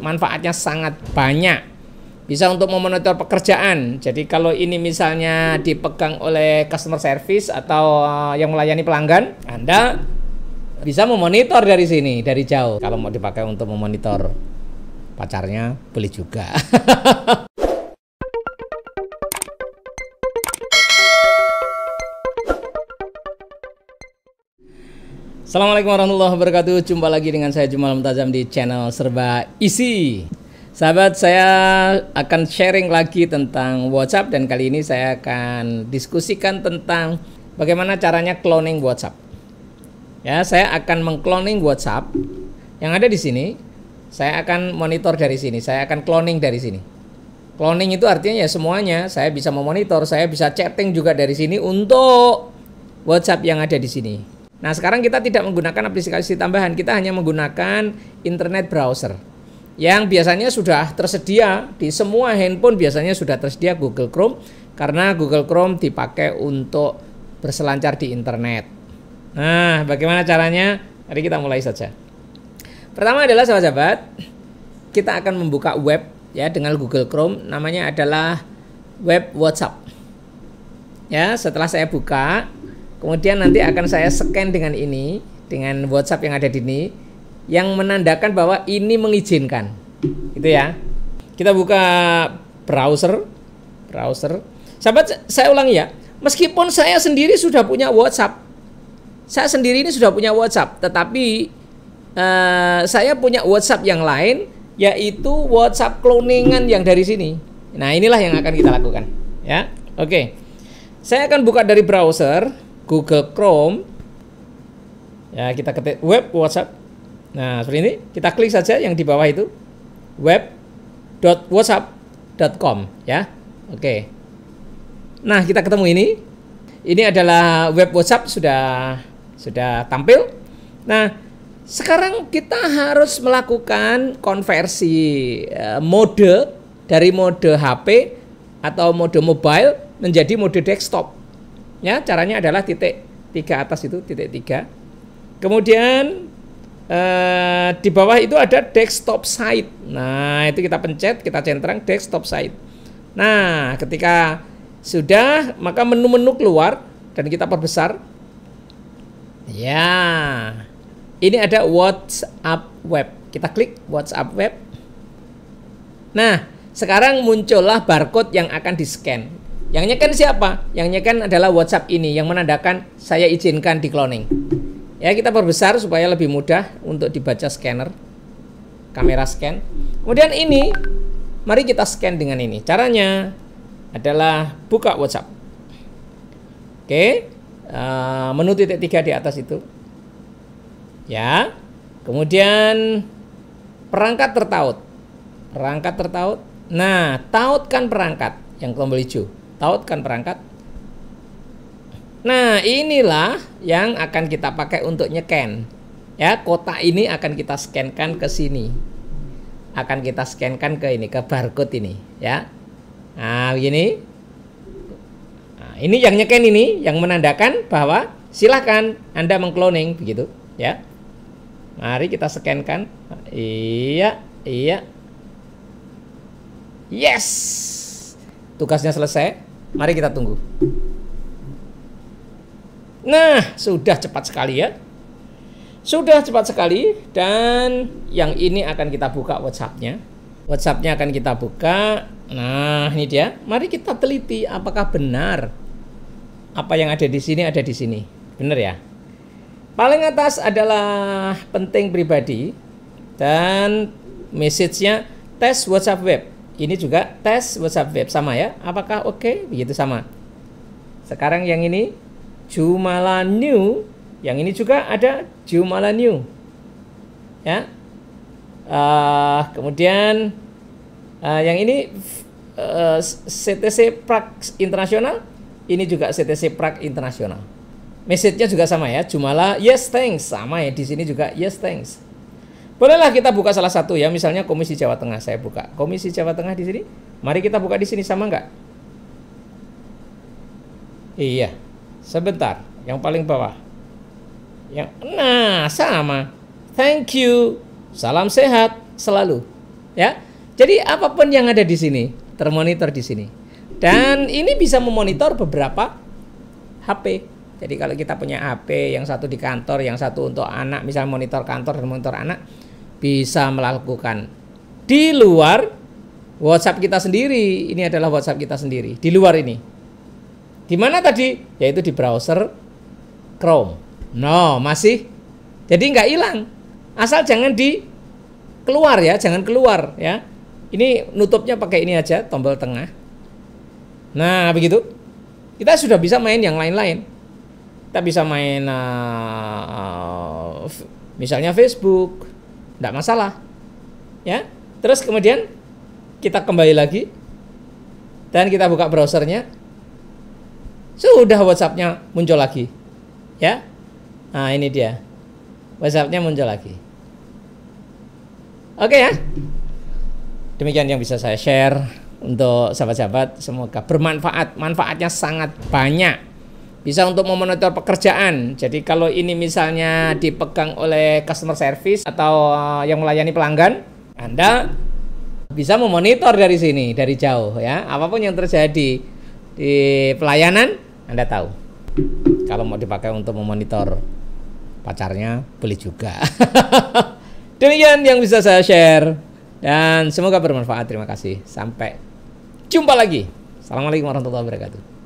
manfaatnya sangat banyak bisa untuk memonitor pekerjaan. Jadi kalau ini misalnya dipegang oleh customer service atau eh, yang melayani pelanggan, Anda bisa memonitor dari sini, dari jauh. Kalau mau dipakai untuk memonitor pacarnya, boleh juga. Assalamualaikum warahmatullahi wabarakatuh. Jumpa lagi dengan saya Jumal Muntazam di channel Serba Isi. Sahabat, saya akan sharing lagi tentang WhatsApp dan kali ini saya akan diskusikan tentang bagaimana caranya cloning WhatsApp. Ya, saya akan mengcloning WhatsApp yang ada di sini. Saya akan monitor dari sini. Saya akan cloning dari sini. Cloning itu artinya ya semuanya. Saya bisa memonitor, saya bisa chatting juga dari sini untuk WhatsApp yang ada di sini Nah, sekarang kita tidak menggunakan aplikasi tambahan, kita hanya menggunakan internet browser yang biasanya sudah tersedia di semua handphone biasanya sudah tersedia Google Chrome karena Google Chrome dipakai untuk berselancar di internet. Nah, bagaimana caranya? Mari kita mulai saja. Pertama adalah sahabat-sahabat, kita akan membuka web ya dengan Google Chrome namanya adalah web WhatsApp. Ya, setelah saya buka, Kemudian nanti akan saya scan dengan ini, dengan WhatsApp yang ada di sini, yang menandakan bahwa ini mengizinkan. Gitu ya. Kita buka browser, browser. Sahabat, saya ulangi ya. Meskipun saya sendiri sudah punya WhatsApp, saya sendiri ini sudah punya WhatsApp, tetapi uh, saya punya WhatsApp yang lain, yaitu WhatsApp cloningan yang dari sini. Nah, inilah yang akan kita lakukan. Ya, oke. Okay. Saya akan buka dari browser. Google Chrome. Ya, kita ketik web WhatsApp. Nah, seperti ini. Kita klik saja yang di bawah itu. web.whatsapp.com ya. Oke. Nah, kita ketemu ini. Ini adalah web WhatsApp sudah sudah tampil. Nah, sekarang kita harus melakukan konversi e, mode dari mode HP atau mode mobile menjadi mode desktop. Ya, caranya adalah titik tiga atas itu titik tiga. Kemudian eh, di bawah itu ada desktop site. Nah, itu kita pencet, kita centang desktop site. Nah, ketika sudah maka menu-menu keluar dan kita perbesar. Ya. Ini ada WhatsApp web. Kita klik WhatsApp web. Nah, sekarang muncullah barcode yang akan di-scan. Yang nyekan siapa? Yang nyekan adalah WhatsApp ini yang menandakan saya izinkan di cloning. Ya, kita perbesar supaya lebih mudah untuk dibaca scanner. Kamera scan. Kemudian ini mari kita scan dengan ini. Caranya adalah buka WhatsApp. Oke, eh, menu titik tiga di atas itu. Ya, kemudian perangkat tertaut. Perangkat tertaut. Nah, tautkan perangkat yang tombol hijau. Tautkan perangkat. Nah, inilah yang akan kita pakai untuk nyeken. Ya, kotak ini akan kita scankan ke sini. Akan kita scankan ke ini, ke barcode ini, ya. Nah, begini. Nah, ini yang nyeken ini yang menandakan bahwa silahkan Anda mengkloning begitu, ya. Mari kita scankan. Iya, iya. Yes. Tugasnya selesai. Mari kita tunggu. Nah, sudah cepat sekali ya. Sudah cepat sekali dan yang ini akan kita buka WhatsApp-nya. WhatsApp-nya akan kita buka. Nah, ini dia. Mari kita teliti apakah benar apa yang ada di sini ada di sini. Benar ya? Paling atas adalah penting pribadi dan message-nya tes WhatsApp web. Ini juga tes WhatsApp web sama ya. Apakah oke? Okay? Begitu sama. Sekarang yang ini Jumala new, yang ini juga ada Jumala new. Ya. Uh, kemudian uh, yang ini uh, eh, CTC Prag Internasional, ini juga CTC Prag Internasional. Message-nya juga sama ya, Jumala yes thanks sama ya di sini juga yes thanks. Bolehlah kita buka salah satu ya, misalnya Komisi Jawa Tengah saya buka. Komisi Jawa Tengah di sini. Mari kita buka di sini sama enggak? Iya. Sebentar, yang paling bawah. Yang nah, sama. Thank you. Salam sehat selalu. Ya. Jadi apapun yang ada di sini termonitor di sini. Dan ini bisa memonitor beberapa HP. Jadi kalau kita punya HP yang satu di kantor, yang satu untuk anak, misalnya monitor kantor dan monitor anak, bisa melakukan di luar WhatsApp kita sendiri. Ini adalah WhatsApp kita sendiri di luar ini. Di mana tadi? Yaitu di browser Chrome. No, masih. Jadi nggak hilang. Asal jangan di keluar ya, jangan keluar ya. Ini nutupnya pakai ini aja, tombol tengah. Nah, begitu. Kita sudah bisa main yang lain-lain. Kita bisa main uh, misalnya Facebook, tidak masalah. Ya. Terus kemudian kita kembali lagi dan kita buka browsernya. Sudah WhatsAppnya muncul lagi. Ya. Nah, ini dia. WhatsAppnya muncul lagi. Oke ya. Demikian yang bisa saya share untuk sahabat-sahabat. Semoga bermanfaat. Manfaatnya sangat banyak bisa untuk memonitor pekerjaan. Jadi kalau ini misalnya dipegang oleh customer service atau eh, yang melayani pelanggan, Anda bisa memonitor dari sini, dari jauh ya. Apapun yang terjadi di pelayanan, Anda tahu. Kalau mau dipakai untuk memonitor pacarnya, boleh juga. Demikian yang bisa saya share. Dan semoga bermanfaat. Terima kasih. Sampai jumpa lagi. Assalamualaikum warahmatullahi wabarakatuh.